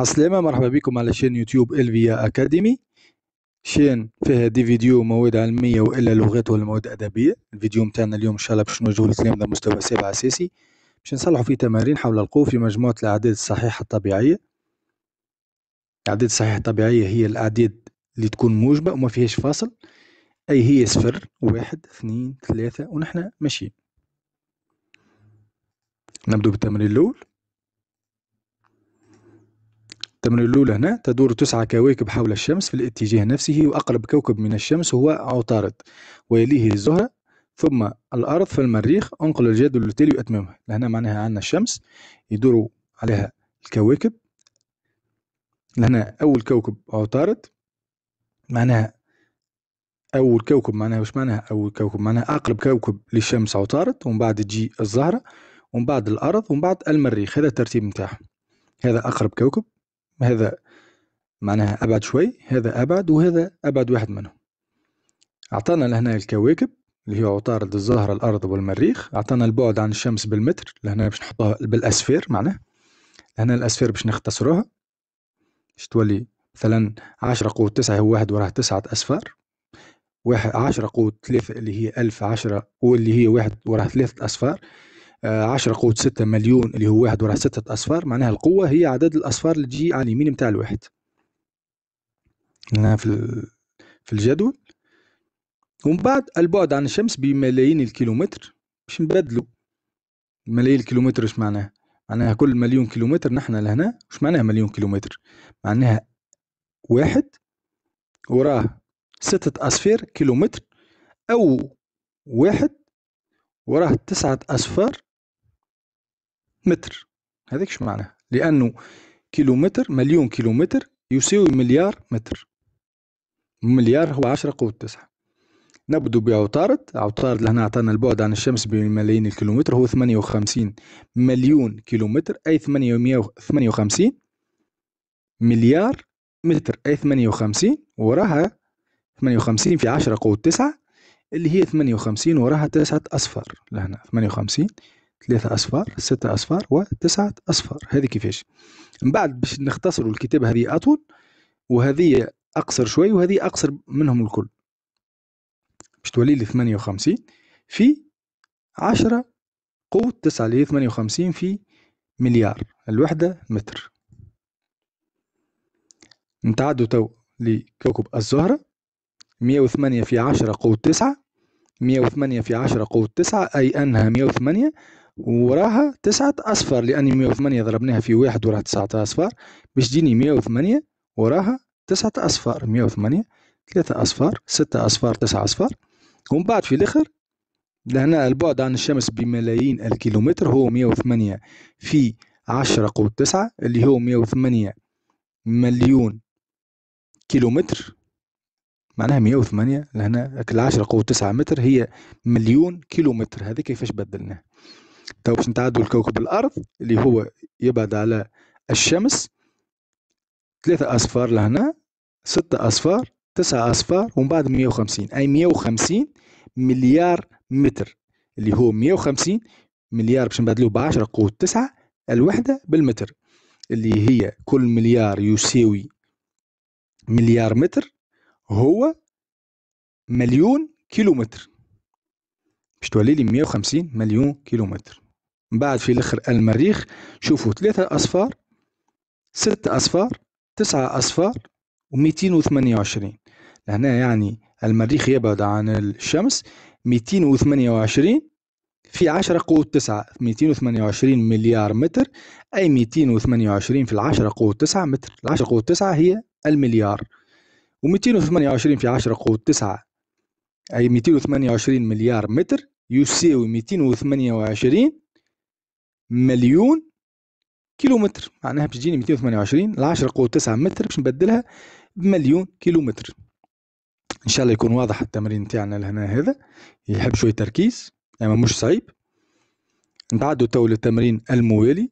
عسلامة مرحبا بكم على شين يوتيوب الفيا اكاديمي شين فيها دي فيديو مواد علمية والا لغات ولا مواد ادبية الفيديو متاعنا اليوم ان شاء الله باش نوجهو الكلام ده مستوى سابع اساسي باش نصلحوا فيه تمارين حول القوة في مجموعة الاعداد الصحيحة الطبيعية الاعداد الصحيحة الطبيعية هي الاعداد اللي تكون موجبة وما فيهاش فاصل اي هي صفر واحد اثنين ثلاثة ونحنا ماشيين نبدو بالتمرين الاول التمرين الأولى هنا تدور تسعة كواكب حول الشمس في الاتجاه نفسه وأقرب كوكب من الشمس هو عطارد ويليه الزهرة ثم الأرض في المريخ انقل الجدول التالي وأتممه لهنا معناها عندنا الشمس يدور عليها الكواكب لهنا أول كوكب عطارد معناها أول كوكب معناها وش معناها أول كوكب معناها أقرب كوكب للشمس عطارد ومن بعد تجي الزهرة ومن بعد الأرض ومن بعد المريخ هذا الترتيب نتاعهم هذا أقرب كوكب هذا معناها أبعد شوي هذا أبعد وهذا أبعد واحد منهم أعطانا لهنا الكواكب اللي هي عطارد الزهرة الأرض والمريخ أعطانا البعد عن الشمس بالمتر لهنا باش نحطها بالأسفير معناه لهنا الأسفير باش نختصروها باش تولي مثلا عشرة قوة تسعة هو واحد وراه تسعة أسفار واحد عشرة قوة ثلاثة اللي هي ألف عشرة واللي هي واحد وراه ثلاثة أسفار 10 قوة 6 مليون اللي هو واحد وراه ستة أصفار معناها القوة هي عدد الأصفار اللي تجي على يعني اليمين نتاع الواحد هنا في في الجدول ومن بعد البعد عن الشمس بملايين الكيلومتر باش نبدلو ملايين الكيلومتر اش معناها معناها كل مليون كيلومتر نحنا لهنا وش معناها مليون كيلومتر معناها واحد وراه ستة أصفار كيلومتر أو واحد وراه تسعة أصفار متر هذاك شو معناه لانه كيلومتر مليون كيلومتر يساوي مليار متر مليار هو عشرة قوة تسعة نبدو بعطارد عطارد لهنا عطانا البعد عن الشمس بملايين الكيلومتر هو ثمانية وخمسين مليون كيلومتر أي ثمانية وخمسين مليار متر أي ثمانية وخمسين وراها ثمانية وخمسين في عشرة قوة تسعة اللي هي ثمانية وخمسين وراها تسعة أصفار لهنا ثمانية وخمسين ثلاثة أصفار ستة أصفار وتسعة أصفار هذه كيفاش من بعد باش نختصروا الكتاب هذه أطول وهذه أقصر شوي وهذه أقصر منهم الكل باش تولي لي 58 في 10 قوة 9 اللي هي 58 في مليار الوحدة متر نتعدوا تو لكوكب الزهرة 108 في 10 قوة 9 108 في 10 قوة 9 أي أنها 108 وراها تسعة أصفار لأني مية وثمانية ضربناها في واحد وراها تسعة أصفار باش تجيني مية وثمانية وراها تسعة أصفار مية وثمانية ثلاثة أصفار ستة أصفار تسعة أصفار ومن بعد في الآخر لهنا البعد عن الشمس بملايين الكيلومتر هو مية وثمانية في عشرة قوة تسعة اللي هو مية وثمانية مليون كيلومتر معناها مية وثمانية لهنا العشرة قوة تسعة متر هي مليون كيلومتر هذه كيفاش بدلناه تو باش نتعدوا لكوكب الأرض اللي هو يبعد على الشمس ثلاثة أصفار لهنا ستة أصفار تسعة أصفار ومن بعد 150 أي 150 مليار متر اللي هو 150 مليار باش نبدلوه ب 10 قوة 9 الوحدة بالمتر اللي هي كل مليار يساوي مليار متر هو مليون كيلومتر باش تولي لي 150 مليون كيلومتر من بعد في الاخر المريخ شوفوا ثلاثة اصفار ستة اصفار تسعة اصفار وميتين وثمانية وعشرين لهنا يعني المريخ يبعد عن الشمس ميتين وثمانية وعشرين في عشرة قوة تسعة ميتين وثمانية وعشرين مليار متر أي ميتين وثمانية وعشرين في العشرة قوة تسعة متر العشرة قوة تسعة هي المليار وميتين وثمانية وعشرين في عشرة قوة تسعة أي ميتين وثمانية وعشرين مليار متر يساوي ميتين وثمانية وعشرين مليون كيلومتر معناها باش تجيني 228 ل 10 قوة 9 متر باش نبدلها بمليون كيلومتر ان شاء الله يكون واضح التمرين تاعنا لهنا هذا يحب شويه تركيز اما مش صعيب نتعدوا تو للتمرين الموالي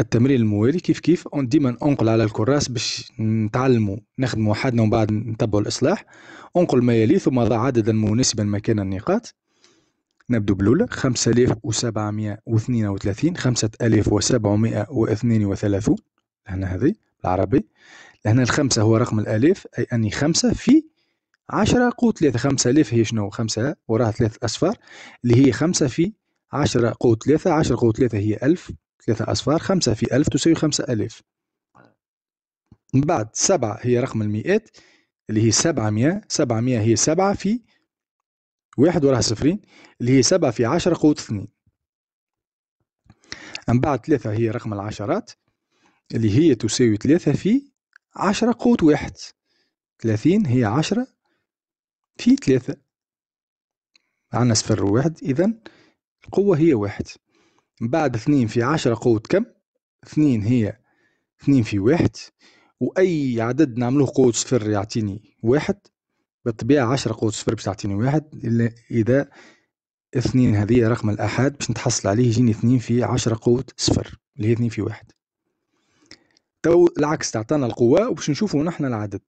التمرين الموالي كيف كيف ديما انقل على الكراس باش نتعلموا نخدموا وحدنا ومن بعد نتبعوا الاصلاح انقل ما يلي ثم ضع عددا مناسبا مكان النقاط نبدو بالأولى 5732 5732 لهنا هذه العربي لهنا الخمسة هو رقم الألف أي أني خمسة في عشرة قوت ثلاثة خمسة آلاف هي شنو خمسة وراها ثلاثة أصفار اللي هي خمسة في عشرة قوت ثلاثة عشرة قوت ثلاثة هي ألف ثلاثة أصفار خمسة في ألف تساوي خمسة آلاف من بعد سبعة هي رقم المئات اللي هي سبعمية سبعمية هي سبعة في واحد وراها صفرين اللي هي سبعة في عشرة قوة اثنين من بعد ثلاثة هي رقم العشرات اللي هي تساوي ثلاثة في عشرة قوة واحد ثلاثين هي عشرة في ثلاثة عندنا صفر وواحد إذا القوة هي واحد من بعد اثنين في عشرة قوة كم؟ اثنين هي اثنين في واحد وأي عدد نعملوه قوة صفر يعطيني واحد بالطبيعة عشرة قوة صفر باش تعطيني واحد إلا إذا اثنين هذه رقم الأحاد باش نتحصل عليه يجيني اثنين في عشرة قوة صفر اللي هي اثنين في واحد تو العكس تعطانا القوة وباش نشوفوا نحن العدد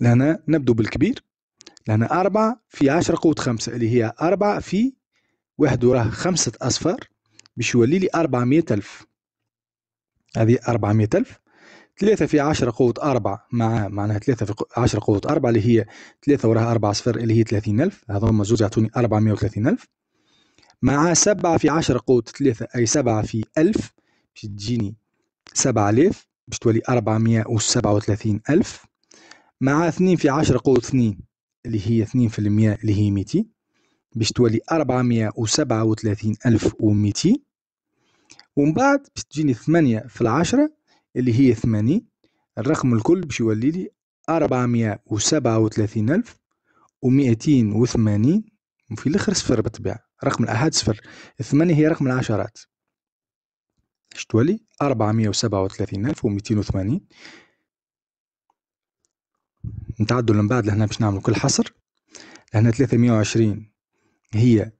لهنا نبدو بالكبير لهنا أربعة في عشرة قوة خمسة اللي هي أربعة في واحد وراه خمسة أصفار باش يولي لي أربعمية ألف هذه أربعمية ألف 3 في 10 قوة 4 مع معناها 3 في 10 قوة 4 اللي هي 3 وراها 4 صفر اللي هي 30000 هذا هما زوج يعطوني 430000 مع 7 في 10 قوة 3 أي 7 في 1000 باش تجيني 7000 باش تولي 437000 مع 2 في 10 قوة 2 اللي هي 2% اللي هي 200 باش تولي 437200 ومن بعد باش تجيني 8 في العشرة اللي هي ثمانين الرقم الكل باش يولي لي أربعمية وسبعة وثلاثين ألف ومئتين وثمانين وفي الآخر صفر بالطبيعة رقم الأحد صفر الثمانية هي رقم العشرات اش تولي أربعمية وسبعة وثلاثين ألف ومئتين وثمانين نتعدوا من بعد لهنا باش نعملو كل حصر لهنا ثلاثمية وعشرين هي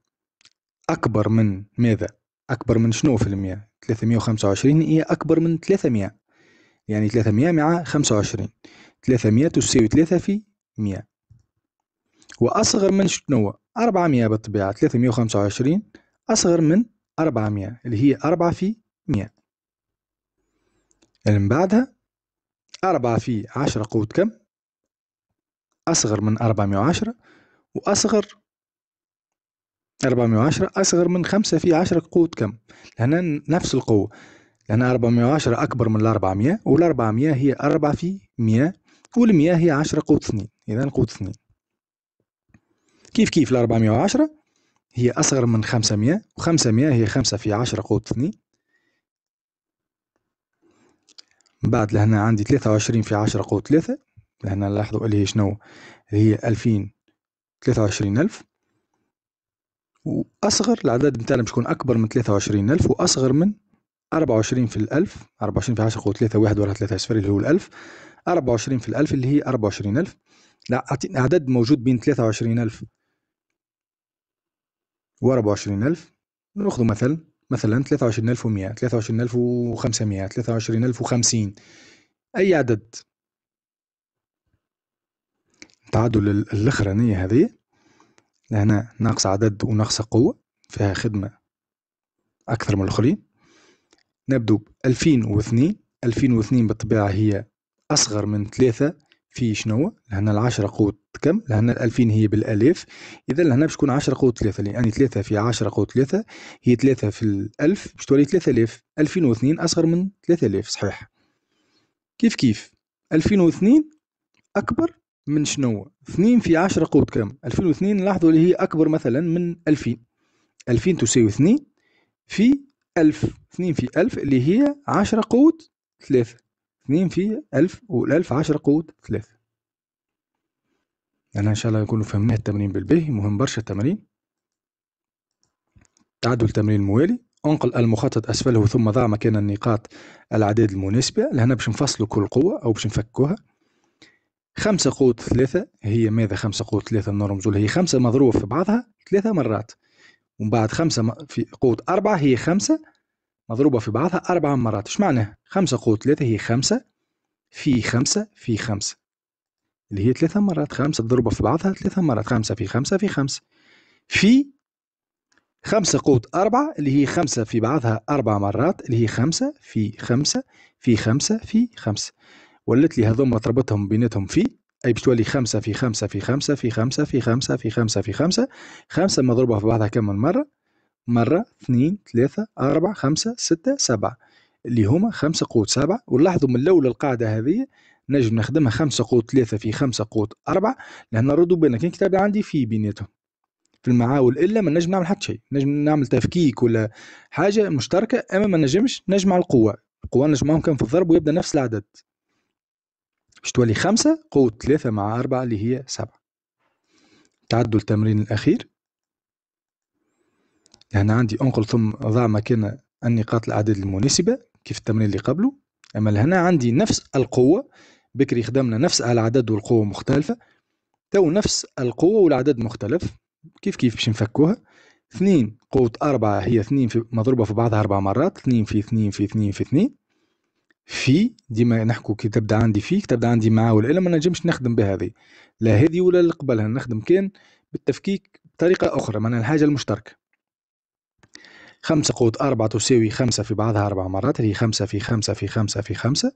أكبر من ماذا؟ أكبر من شنو في المية؟ وخمسة وعشرين هي أكبر من 300 يعني 300 مع 25 300 تساوي 3 في 100 وأصغر من شنو 400 بالطبيعة 325 أصغر من 400 اللي هي 4 في 100 اللي من بعدها 4 في 10 قوة كم أصغر من 410 وأصغر 410 أصغر من 5 في 10 قوة كم لأن نفس القوة لأن يعني 410 أكبر من 400 وال 400 هي 4 في 100 وال 100 هي 10 قوة 2 إذا قوة 2 كيف كيف ال 410 هي أصغر من 500 و 500 هي 5 في 10 قوة 2 بعد لهنا عندي 23 في 10 قوة 3 لهنا نلاحظوا اللي هي شنو اللي هي 2000 23000 وأصغر العدد بتاعنا باش يكون أكبر من 23000 وأصغر من 24 في الألف 24 في 10 قوة 3 1 ورا 3 أسفل اللي هو الألف 24 في الألف اللي هي 24000 لا أعطيني عدد موجود بين 23000 و 24000 ناخذ مثل مثلا 23100 23500 23050 أي عدد تعادل الأخرانية هذه لهنا ناقص عدد وناقصة قوة فيها خدمة أكثر من الآخرين نبدو ب 2002 2002 بالطبيعة هي أصغر من ثلاثة في شنو لهنا العشرة قوة كم لهنا الألفين هي بالألف إذا لهنا باش تكون عشرة قوة ثلاثة لأن ثلاثة في عشرة قوة ثلاثة هي ثلاثة في الألف باش تولي ثلاثة آلاف ألفين واثنين أصغر من ثلاثة آلاف صحيح كيف كيف ألفين واثنين أكبر من شنو اثنين في عشرة قوة كم ألفين واثنين لاحظوا اللي هي أكبر مثلا من ألفين ألفين تساوي اثنين في ألف اثنين في ألف اللي هي عشرة قوت ثلاثة اثنين في ألف والألف عشرة قوت ثلاثة يعني إن شاء الله يكونوا فهمنا التمرين بالباهي مهم برشا التمرين تعدوا التمرين الموالي انقل المخطط أسفله ثم ضع مكان النقاط الأعداد المناسبة لهنا باش نفصلوا كل قوة أو باش نفكوها خمسة قوة ثلاثة هي ماذا خمسة قوة ثلاثة النورمزول هي خمسة مضروبة في بعضها ثلاثة مرات ومن بعد خمسة في قوة أربعة هي خمسة مضروبة في بعضها أربعة مرات إيش معناها خمسة قوة ثلاثة هي خمسة في خمسة في خمسة اللي هي ثلاثة مرات خمسة مضروبة في بعضها ثلاثة مرات خمسة في خمسة في خمسة في خمسة قوة أربعة اللي هي خمسة في بعضها أربع مرات اللي هي خمسة في خمسة في خمسة في خمسة ولت لي هذوما ضربتهم بيناتهم في أي باش تولي خمسة في خمسة في خمسة في خمسة في خمسة في خمسة في خمسة خمسة مضروبة في بعضها كم من مرة مرة اثنين ثلاثة أربعة خمسة ستة سبعة اللي هما خمسة قوت سبعة ولاحظوا من الأول القاعدة هذه نجم نخدمها خمسة قوت ثلاثة في خمسة قوت أربعة لأن ردوا بالنا كان كتاب عندي في بيناتهم في المعاول إلا ما نجم نعمل حتى شيء نجم نعمل تفكيك ولا حاجة مشتركة أما ما نجمش نجمع القوة القوة نجمعهم كان في الضرب ويبدأ نفس العدد باش تولي خمسة قوة ثلاثة مع أربعة اللي هي سبعة تعدوا التمرين الأخير هنا يعني عندي أنقل ثم ضع مكان النقاط الأعداد المناسبة كيف التمرين اللي قبله أما هنا عندي نفس القوة بكري خدمنا نفس العدد والقوة مختلفة تو نفس القوة والعدد مختلف كيف كيف باش نفكوها اثنين قوة أربعة هي اثنين في مضروبة في بعضها أربع مرات اثنين في اثنين في اثنين في اثنين في ديما نحكوا كي تبدا عندي في تبدا عندي مع ولا ما نجمش نخدم بهذه لا هذه ولا اللي قبلها نخدم كان بالتفكيك بطريقه اخرى معناها الحاجه المشتركه خمسة قوت أربعة تساوي خمسة في بعضها أربع مرات هذه خمسة في خمسة في خمسة في خمسة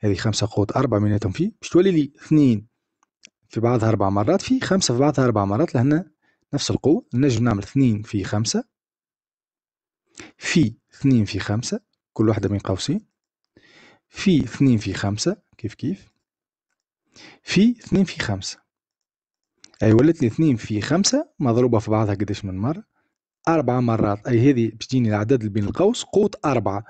هذه خمسة قوت أربعة بيناتهم في باش تولي لي اثنين في بعضها أربع مرات في خمسة في بعضها أربع مرات لهنا نفس القوة نجم نعمل اثنين في خمسة في اثنين في خمسة كل واحدة بين قوسين في اثنين في خمسة كيف كيف في اثنين في خمسة أي لي اثنين في خمسة مضروبة في بعضها قداش من مرة أربعة مرات أي هذه باش تجيني العدد اللي بين القوس قوة أربعة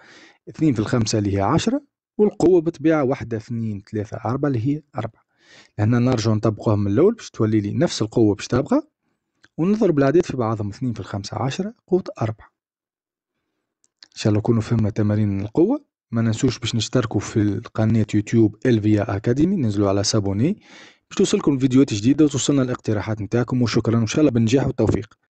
اثنين في الخمسة اللي هي عشرة والقوة بطبيعة واحدة اثنين ثلاثة أربعة اللي هي أربعة لهنا نرجع نطبقوها من الأول باش تولي لي نفس القوة باش تبقى ونضرب الأعداد في بعضهم اثنين في الخمسة عشرة قوة أربعة إن شاء الله كونوا فهمنا تمارين القوة ما ننسوش باش نشتركوا في قناة يوتيوب الفيا اكاديمي ننزلوا على سابوني باش توصلكم فيديوهات جديدة وتوصلنا الاقتراحات نتاعكم وشكرا وان شاء الله بالنجاح والتوفيق